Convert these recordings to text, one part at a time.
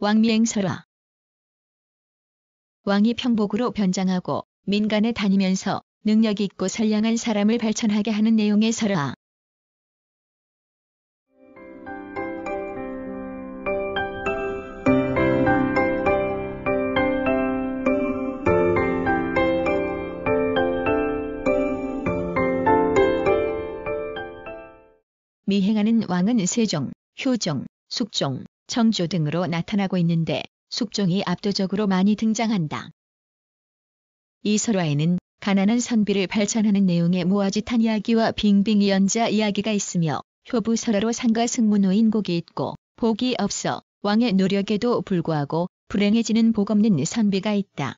왕미행 설화 왕이 평복으로 변장하고 민간에 다니면서 능력 있고 선량한 사람을 발전하게 하는 내용의 설화 미행하는 왕은 세종, 효종, 숙종, 청조 등으로 나타나고 있는데 숙종이 압도적으로 많이 등장한다. 이 설화에는 가난한 선비를 발전하는 내용의 모아지탄 이야기와 빙빙 이연자 이야기가 있으며 효부 설화로 상가 승무노인 곡이 있고 복이 없어 왕의 노력에도 불구하고 불행해지는 복 없는 선비가 있다.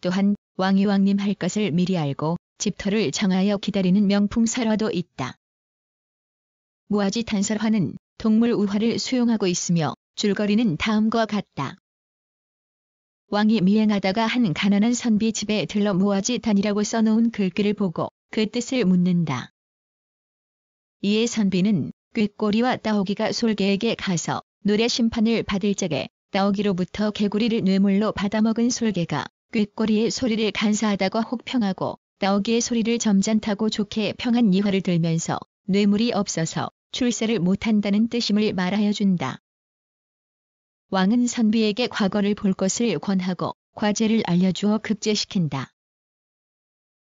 또한 왕이왕님 할 것을 미리 알고 집터를 정하여 기다리는 명풍 설화도 있다. 무아지 탄설화는 동물 우화를 수용하고 있으며 줄거리는 다음과 같다. 왕이 미행하다가 한 가난한 선비 집에 들러 모아지다니라고 써놓은 글귀를 보고 그 뜻을 묻는다. 이에 선비는 꾀꼬리와 따오기가 솔개에게 가서 노래 심판을 받을 적에 따오기로부터 개구리를 뇌물로 받아먹은 솔개가 꾀꼬리의 소리를 간사하다고 혹평하고 따오기의 소리를 점잖다고 좋게 평한 이화를 들면서 뇌물이 없어서 출세를 못한다는 뜻임을 말하여 준다. 왕은 선비에게 과거를 볼 것을 권하고 과제를 알려주어 급제시킨다.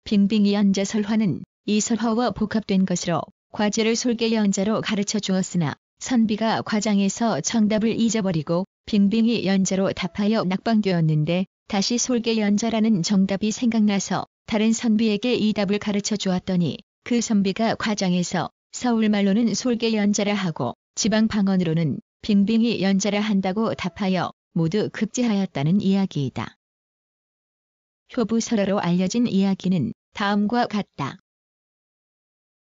빙빙이 연자 설화는 이 설화와 복합된 것으로 과제를 솔개 연자로 가르쳐 주었으나 선비가 과장해서 정답을 잊어버리고 빙빙이 연자로 답하여 낙방되었는데 다시 솔개 연자라는 정답이 생각나서 다른 선비에게 이 답을 가르쳐 주었더니 그 선비가 과장해서 서울말로는 솔개 연자라 하고 지방 방언으로는 빙빙이 연자라 한다고 답하여 모두 극제하였다는 이야기이다. 효부설화로 알려진 이야기는 다음과 같다.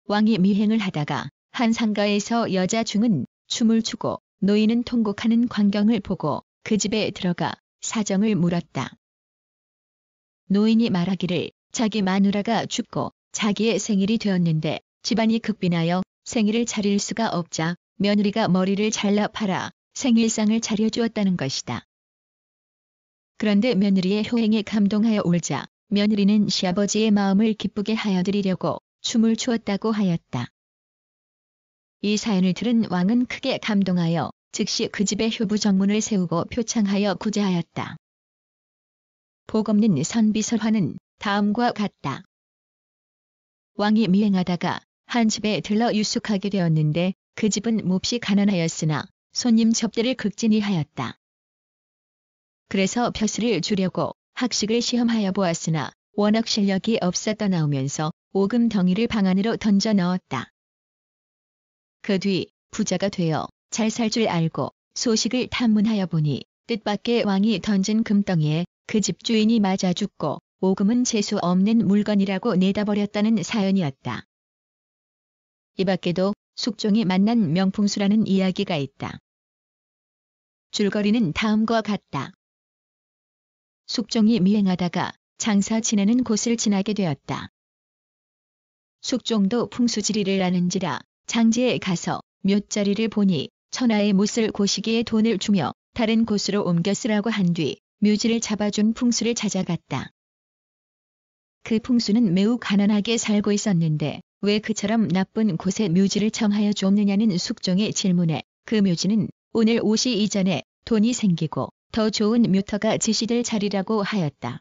왕이 미행을 하다가 한 상가에서 여자 중은 춤을 추고 노인은 통곡하는 광경을 보고 그 집에 들어가 사정을 물었다. 노인이 말하기를 자기 마누라가 죽고 자기의 생일이 되었는데 집안이 극빈하여 생일을 차릴 수가 없자 며느리가 머리를 잘라 팔아 생일상을 차려주었다는 것이다. 그런데 며느리의 효행에 감동하여 울자 며느리는 시아버지의 마음을 기쁘게 하여 드리려고 춤을 추었다고 하였다. 이 사연을 들은 왕은 크게 감동하여 즉시 그 집에 효부 정문을 세우고 표창하여 구제하였다. 복없는 선비설화는 다음과 같다. 왕이 미행하다가 한 집에 들러 유숙하게 되었는데 그 집은 몹시 가난하였으나 손님 접대를 극진히 하였다. 그래서 벼슬을 주려고 학식을 시험하여 보았으나 워낙 실력이 없었다나오면서 오금 덩이를 방 안으로 던져 넣었다. 그 뒤 부자가 되어 잘 살 줄 알고 소식을 탐문하여 보니 뜻밖의 왕이 던진 금덩이에 그 집주인이 맞아 죽고 오금은 재수 없는 물건이라고 내다버렸다는 사연이었다. 이 밖에도 숙종이 만난 명풍수라는 이야기가 있다. 줄거리는 다음과 같다. 숙종이 미행하다가 장사 지내는 곳을 지나게 되었다. 숙종도 풍수지리를 아는지라 장지에 가서 몇 자리를 보니 천하의 못을 고시기에 돈을 주며 다른 곳으로 옮겨 쓰라고 한 뒤 묘지를 잡아준 풍수를 찾아갔다. 그 풍수는 매우 가난하게 살고 있었는데 왜 그처럼 나쁜 곳에 묘지를 청하여 줬느냐는 숙종의 질문에 그 묘지는 오늘 5시 이전에 돈이 생기고 더 좋은 묘터가 제시될 자리라고 하였다.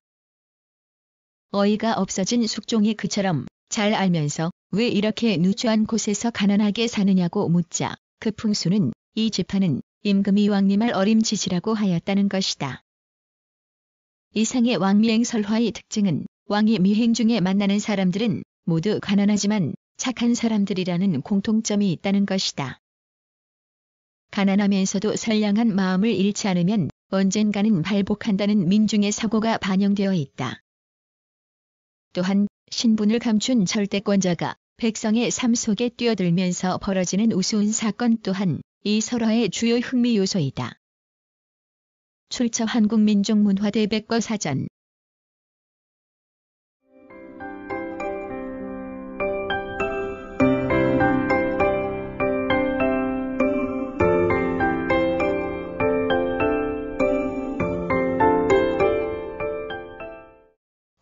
어이가 없어진 숙종이 그처럼 잘 알면서 왜 이렇게 누추한 곳에서 가난하게 사느냐고 묻자 그 풍수는 이지파은 임금이 왕님을 어림지지라고 하였다는 것이다. 이상의 왕미행 설화의 특징은 왕이 미행 중에 만나는 사람들은 모두 가난하지만 착한 사람들이라는 공통점이 있다는 것이다. 가난하면서도 선량한 마음을 잃지 않으면 언젠가는 발복한다는 민중의 사고가 반영되어 있다. 또한 신분을 감춘 절대권자가 백성의 삶 속에 뛰어들면서 벌어지는 우스운 사건 또한 이 설화의 주요 흥미 요소이다. 출처 한국민족문화대백과사전